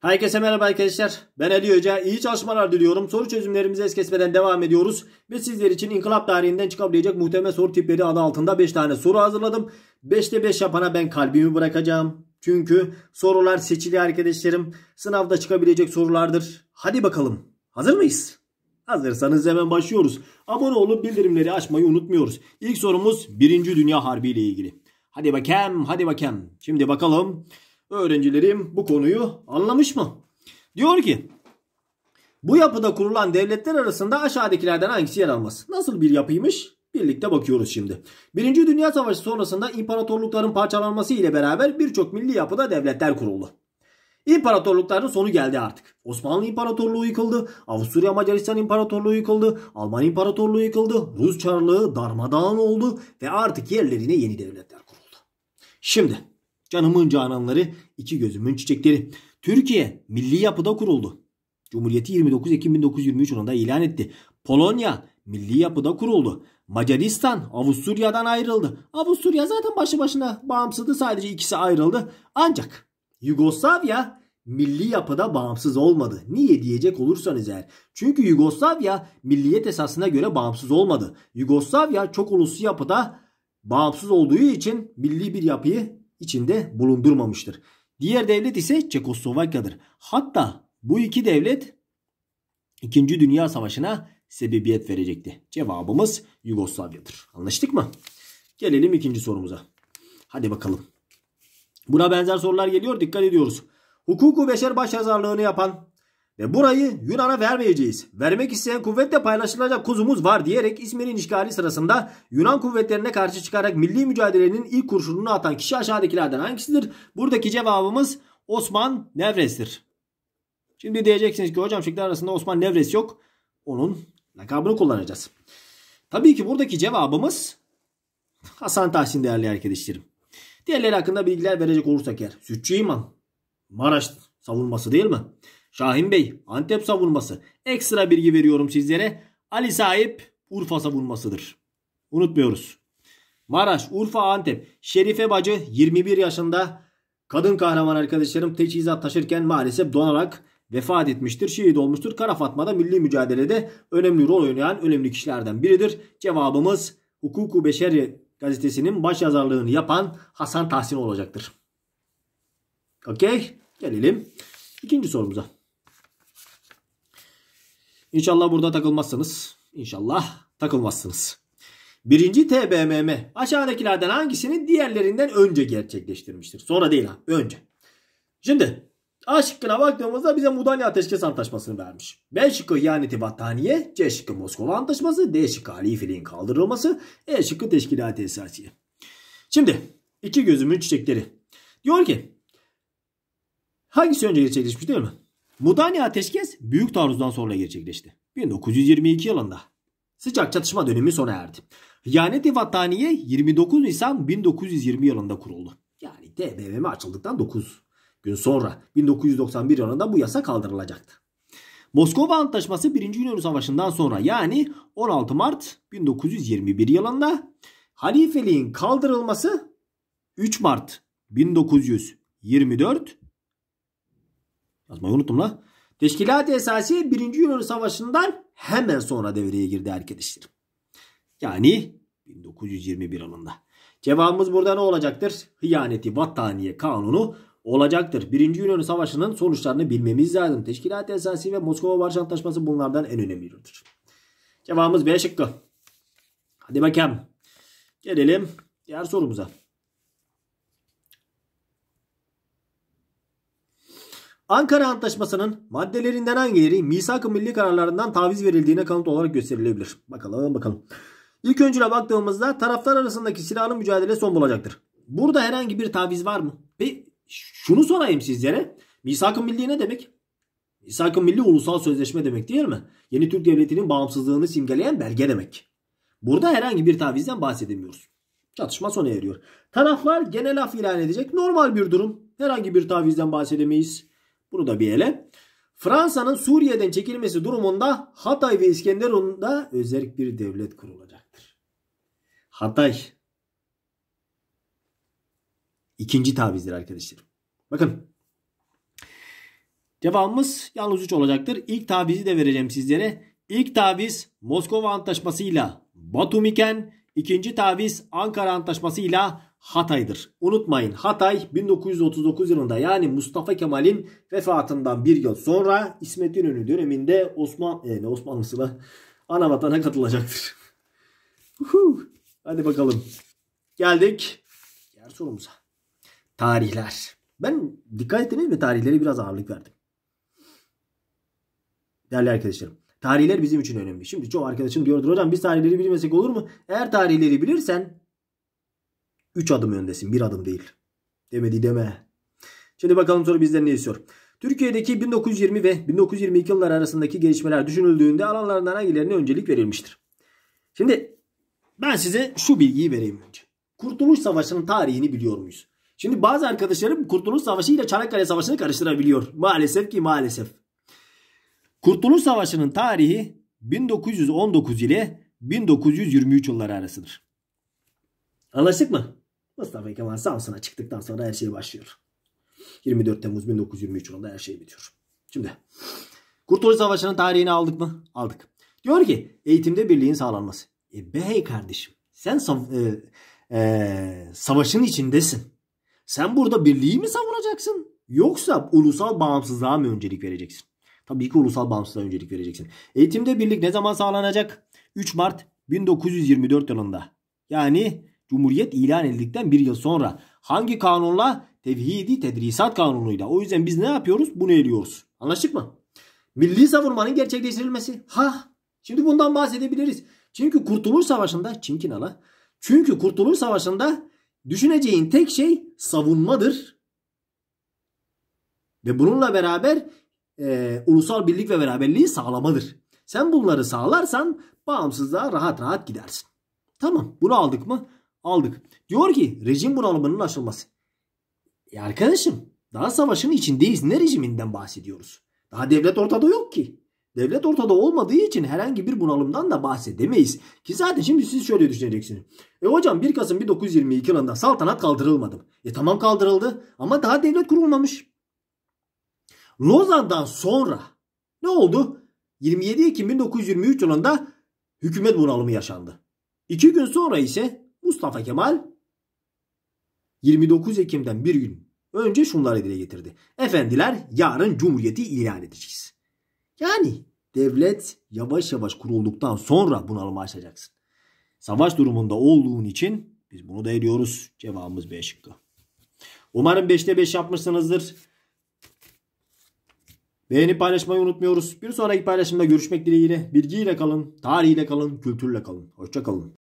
Herkese merhaba arkadaşlar. Ben Ali Hoca. İyi çalışmalar diliyorum. Soru çözümlerimizi es kesmeden devam ediyoruz. Ve sizler için inkılap tarihinden çıkabilecek muhtemel soru tipleri adı altında 5 tane soru hazırladım. 5'te 5 yapana ben kalbimi bırakacağım. Çünkü sorular seçili arkadaşlarım. Sınavda çıkabilecek sorulardır. Hadi bakalım. Hazır mıyız? Hazırsanız hemen başlıyoruz. Abone olup bildirimleri açmayı unutmuyoruz. İlk sorumuz 1. Dünya Harbi ile ilgili. Hadi bakayım, hadi bakayım. Şimdi bakalım. Öğrencilerim bu konuyu anlamış mı? Diyor ki bu yapıda kurulan devletler arasında aşağıdakilerden hangisi yer almaz? Nasıl bir yapıymış? Birlikte bakıyoruz şimdi. Birinci Dünya Savaşı sonrasında imparatorlukların parçalanması ile beraber birçok milli yapıda devletler kuruldu. İmparatorlukların sonu geldi artık. Osmanlı İmparatorluğu yıkıldı, Avusturya Macaristan İmparatorluğu yıkıldı, Alman İmparatorluğu yıkıldı, Rus Çarlığı darmadağın oldu ve artık yerlerine yeni devletler kuruldu. Şimdi Canımın cananları, iki gözümün çiçekleri. Türkiye milli yapıda kuruldu. Cumhuriyeti 29 Ekim 1923 yılında ilan etti. Polonya milli yapıda kuruldu. Macaristan Avusturya'dan ayrıldı. Avusturya zaten başı başına bağımsızdı sadece ikisi ayrıldı. Ancak Yugoslavya milli yapıda bağımsız olmadı. Niye diyecek olursanız eğer. Çünkü Yugoslavya milliyet esasına göre bağımsız olmadı. Yugoslavya çok uluslu yapıda bağımsız olduğu için milli bir yapıyı içinde bulundurmamıştır. Diğer devlet ise Çekoslovakya'dır. Hatta bu iki devlet 2. Dünya Savaşı'na sebebiyet verecekti. Cevabımız Yugoslavya'dır. Anlaştık mı? Gelelim ikinci sorumuza. Hadi bakalım. Buna benzer sorular geliyor. Dikkat ediyoruz. Hukuku beşer başyazarlığını yapan ve burayı Yunan'a vermeyeceğiz. Vermek isteyen kuvvetle paylaşılacak kuzumuz var diyerek İzmir'in işgali sırasında Yunan kuvvetlerine karşı çıkarak milli mücadelenin ilk kurşununu atan kişi aşağıdakilerden hangisidir? Buradaki cevabımız Osman Nevres'tir. Şimdi diyeceksiniz ki hocam şıklar arasında Osman Nevres yok. Onun lakabını kullanacağız. Tabii ki buradaki cevabımız Hasan Tahsin değerli arkadaşlarım. Diğerleri hakkında bilgiler verecek olursak eğer. Sütçü İman. Maraş savunması değil mi? Şahin Bey Antep savunması. Ekstra bilgi veriyorum sizlere. Ali Sahip Urfa savunmasıdır. Unutmuyoruz. Maraş, Urfa, Antep. Şerife Bacı 21 yaşında kadın kahraman arkadaşlarım teçhizat taşırken maalesef donarak vefat etmiştir. Şehit olmuştur. Kara Fatma milli mücadelede önemli rol oynayan önemli kişilerden biridir. Cevabımız Hukuku Beşeri gazetesinin baş yazarlığını yapan Hasan Tahsin olacaktır. Okey. Gelelim ikinci sorumuza. İnşallah burada takılmazsınız. İnşallah takılmazsınız. Birinci TBMM aşağıdakilerden hangisini diğerlerinden önce gerçekleştirmiştir? Sonra değil ha önce. Şimdi A şıkkına baktığımızda bize Mudanya Ateşkes Antlaşması'nı vermiş. B şıkkı yani Tibattaniye, C şıkkı Moskova Antlaşması, D şıkkı Ali Fili'nin kaldırılması, E şıkkı Teşkilat-ı Esasiye. Şimdi iki gözümün çiçekleri. Diyor ki hangisi önce gerçekleşmiş değil mi? Mudanya ateşkes büyük taarruzdan sonra gerçekleşti. 1922 yılında. Sıcak çatışma dönemi sona erdi. Hiyanet-i Vattaniye 29 Nisan 1920 yılında kuruldu. Yani TBMM e açıldıktan 9 gün sonra 1991 yılında bu yasa kaldırılacaktı. Moskova Antlaşması 1. Yunan Savaşı'ndan sonra yani 16 Mart 1921 yılında halifeliğin kaldırılması 3 Mart 1924 Yazmayı unuttum la. Teşkilat-ı Esasiye 1. Yunan Savaşı'ndan hemen sonra devreye girdi arkadaşlar. Yani 1921 yılında. Cevabımız burada ne olacaktır? Hıyaneti Vattaniye Kanunu olacaktır. 1. Yunan Savaşı'nın sonuçlarını bilmemiz lazım. Teşkilat-ı Esasi ve Moskova Barış Antlaşması bunlardan en önemlidir. Cevabımız B şıkkı. Hadi bakalım. Gelelim diğer sorumuza. Ankara Antlaşması'nın maddelerinden hangileri misak-ı milli kararlarından taviz verildiğine kanıt olarak gösterilebilir? Bakalım bakalım. İlk öncüne baktığımızda taraflar arasındaki silahlı mücadele son bulacaktır. Burada herhangi bir taviz var mı? Ve şunu sorayım sizlere. Misak-ı milli ne demek? Misak-ı milli ulusal sözleşme demek değil mi? Yeni Türk Devleti'nin bağımsızlığını simgeleyen belge demek. Burada herhangi bir tavizden bahsedemiyoruz. Çatışma sona eriyor. Taraflar genel af ilan edecek normal bir durum. Herhangi bir tavizden bahsedemeyiz. Bunu da bir ele. Fransa'nın Suriye'den çekilmesi durumunda Hatay ve İskenderun'da özerk bir devlet kurulacaktır. Hatay ikinci tavizdir arkadaşlar. Bakın cevabımız yalnız üç olacaktır. İlk tavizi de vereceğim sizlere. İlk taviz Moskova Antlaşması ile Batum'iken ikinci taviz Ankara Antlaşması ile Hatay'dır. Unutmayın Hatay 1939 yılında yani Mustafa Kemal'in vefatından bir yıl sonra İsmet İnönü döneminde Osman yani e, Osmanlısı ana vatana katılacaktır. Hadi bakalım. Geldik diğer sorumuza. Tarihler. Ben dikkat ettiniz mi tarihlere biraz ağırlık verdim. Değerli arkadaşlarım. Tarihler bizim için önemli. Şimdi çoğu arkadaşım diyordur hocam biz tarihleri bilmesek olur mu? Eğer tarihleri bilirsen 3 adım öndesin. 1 adım değil. Demedi deme. Şimdi bakalım soru bizden ne istiyor? Türkiye'deki 1920 ve 1922 yılları arasındaki gelişmeler düşünüldüğünde alanların hangilerine öncelik verilmiştir? Şimdi ben size şu bilgiyi vereyim önce. Kurtuluş Savaşı'nın tarihini biliyor muyuz? Şimdi bazı arkadaşlarım Kurtuluş Savaşı ile Çanakkale Savaşı'nı karıştırabiliyor. Maalesef ki maalesef. Kurtuluş Savaşı'nın tarihi 1919 ile 1923 yılları arasıdır. Anlaştık mı? Mustafa Kemal Samsun'a çıktıktan sonra her şey başlıyor. 24 Temmuz 1923 yılında her şey bitiyor. Şimdi Kurtuluş Savaşı'nın tarihini aldık mı? Aldık. Diyor ki eğitimde birliğin sağlanması. E be hey kardeşim sen sav e, e, savaşın içindesin. Sen burada birliği mi savunacaksın? Yoksa ulusal bağımsızlığa mı öncelik vereceksin? Tabii ki ulusal bağımsızlığa öncelik vereceksin. Eğitimde birlik ne zaman sağlanacak? 3 Mart 1924 yılında. Yani Cumhuriyet ilan edildikten bir yıl sonra. Hangi kanunla? Tevhidi tedrisat kanunuyla. O yüzden biz ne yapıyoruz? Bunu eliyoruz. Anlaştık mı? Milli savunmanın gerçekleştirilmesi. Ha, şimdi bundan bahsedebiliriz. Çünkü Kurtuluş Savaşı'nda Çinkin ala. Çünkü Kurtuluş Savaşı'nda düşüneceğin tek şey savunmadır. Ve bununla beraber e, ulusal birlik ve beraberliği sağlamadır. Sen bunları sağlarsan bağımsızlığa rahat rahat gidersin. Tamam bunu aldık mı? aldık. Diyor ki rejim bunalımının aşılması. E arkadaşım daha savaşın içindeyiz. Ne rejiminden bahsediyoruz? Daha devlet ortada yok ki. Devlet ortada olmadığı için herhangi bir bunalımdan da bahsedemeyiz. Ki zaten şimdi siz şöyle düşüneceksiniz. E hocam 1 Kasım 1922 yılında saltanat kaldırılmadı. Mı? E tamam kaldırıldı ama daha devlet kurulmamış. Lozan'dan sonra ne oldu? 27 Ekim 1923 yılında hükümet bunalımı yaşandı. İki gün sonra ise Mustafa Kemal 29 Ekim'den bir gün önce şunları dile getirdi. Efendiler yarın cumhuriyeti ilan edeceğiz. Yani devlet yavaş yavaş kurulduktan sonra bunalıma açacaksın. Savaş durumunda olduğun için biz bunu da ediyoruz. Cevabımız B şıkkı. Umarım 5'te 5 yapmışsınızdır. Beğeni paylaşmayı unutmuyoruz. Bir sonraki paylaşımda görüşmek dileğiyle. Bilgiyle kalın, tarihiyle kalın, kültürle kalın. Hoşça kalın.